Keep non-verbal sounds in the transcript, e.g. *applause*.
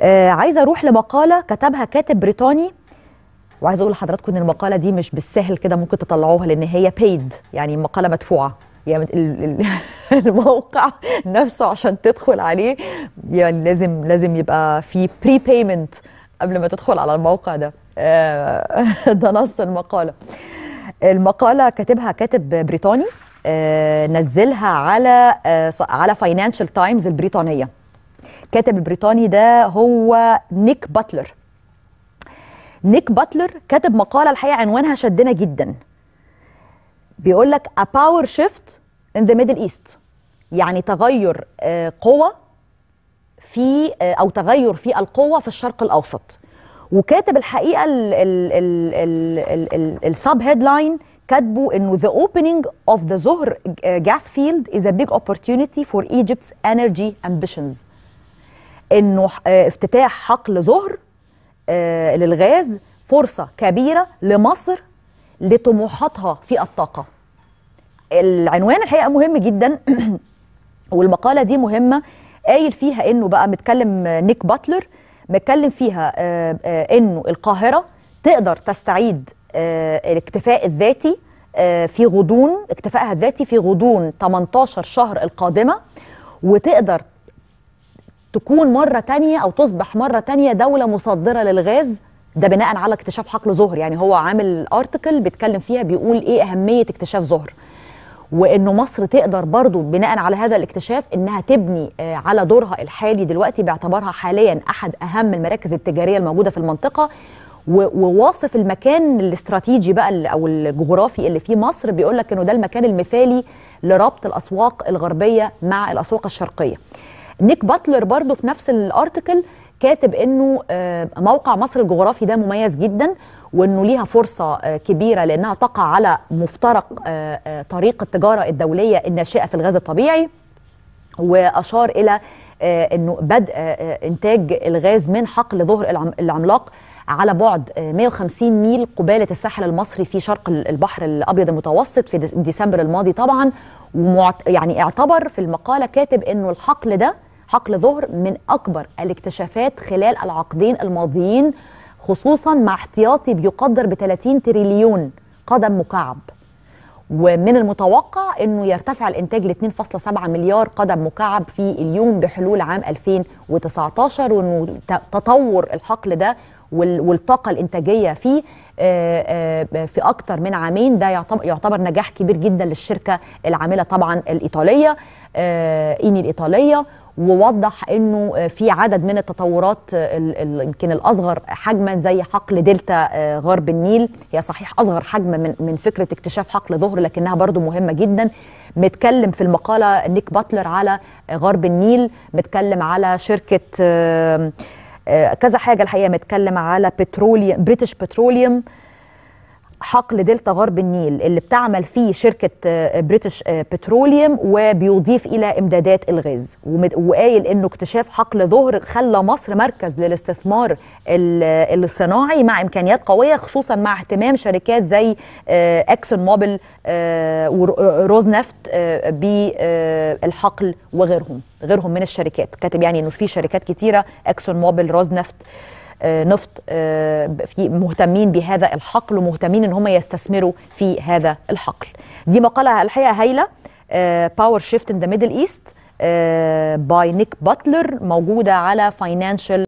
آه عايزه اروح لمقاله كتبها كاتب بريطاني وعايزه اقول لحضراتكم ان المقاله دي مش بالسهل كده ممكن تطلعوها لان هي بيد يعني مقاله مدفوعه يعني *laughs* الموقع نفسه عشان تدخل عليه يعني لازم لازم يبقى في بري بيمنت قبل ما تدخل على الموقع ده آه *laughs* ده نص المقاله المقاله كاتبها كاتب بريطاني آه نزلها على آه على فاينانشال تايمز البريطانيه الكاتب البريطاني ده هو نيك باتلر نيك باتلر كاتب مقالة الحقيقة عنوانها شدنا جدا بيقول لك A power shift in the Middle East يعني تغير آه، قوة في آه، أو تغير في القوة في الشرق الأوسط وكاتب الحقيقة السب هيدلاين كاتبه انه the opening of the Zohr آه، gas field is a big opportunity for Egypt's energy ambitions انه آه، افتتاح حقل ظهر آه، للغاز فرصه كبيره لمصر لطموحاتها في الطاقه العنوان الحقيقه مهم جدا *clears throat* والمقاله دي مهمه قايل فيها انه بقى متكلم نيك باتلر متكلم فيها آه، انه القاهره تقدر تستعيد الاكتفاء الذاتي في غضون اكتفائها الذاتي في غضون 18 شهر القادمه وتقدر تكون مرة تانية أو تصبح مرة تانية دولة مصدرة للغاز ده بناء على اكتشاف حقل زهر يعني هو عامل ارتكل بيتكلم فيها بيقول ايه اهميه اكتشاف زهر وانه مصر تقدر برضو بناء على هذا الاكتشاف انها تبني آه، على دورها الحالي دلوقتي باعتبارها حاليا احد اهم المراكز التجاريه الموجوده في المنطقه وواصف المكان الاستراتيجي بقى او الجغرافي اللي فيه مصر بيقول لك انه ده المكان المثالي لربط الاسواق الغربيه مع الاسواق الشرقيه نيك باتلر برضو في نفس الارتكل كاتب انه آه، موقع مصر الجغرافي ده مميز جدا وانه ليها فرصه آه، كبيره لانها تقع على مفترق آه، طريق التجاره الدوليه الناشئه في الغاز الطبيعي واشار الى انه بدء انتاج الغاز من حقل ظهر العملاق على بعد 150 ميل قبالة الساحل المصري في شرق البحر الأبيض المتوسط في ديسمبر الماضي طبعا يعني اعتبر في المقالة كاتب أنه الحقل ده حقل ظهر من أكبر الاكتشافات خلال العقدين الماضيين خصوصا مع احتياطي بيقدر ب 30 تريليون قدم مكعب ومن المتوقع انه يرتفع الانتاج ل 2.7 مليار قدم مكعب في اليوم بحلول عام 2019 وانه تطور الحقل ده والطاقه الانتاجيه فيه في اكتر من عامين ده يعتبر نجاح كبير جدا للشركه العامله طبعا الايطاليه إيني الايطاليه ووضح انه في عدد من التطورات يمكن الاصغر حجما زي حقل دلتا آه، غرب النيل هي صحيح اصغر حجما من من فكره اكتشاف حقل ظهر لكنها برضو مهمه جدا متكلم في المقاله نيك باتلر على غرب النيل متكلم على شركه آه، كذا حاجه الحقيقه متكلم على بتروليوم بريتش بتروليوم حقل دلتا غرب النيل اللي بتعمل فيه شركة بريتش آه، بتروليوم آه، وبيضيف إلى إمدادات الغاز وقايل إنه اكتشاف حقل ظهر خلى مصر مركز للاستثمار الصناعي مع إمكانيات قوية خصوصا مع اهتمام شركات زي أكسون موبل نفت بالحقل وغيرهم غيرهم من الشركات كاتب يعني إنه في شركات كتيرة أكسون موبل نفت آه، نفط آه، في مهتمين بهذا الحقل ومهتمين ان هم يستثمروا في هذا الحقل دي مقاله الحقيقه هايله باور شيفت ان ذا ميدل ايست باي نيك باتلر موجوده على فاينانشال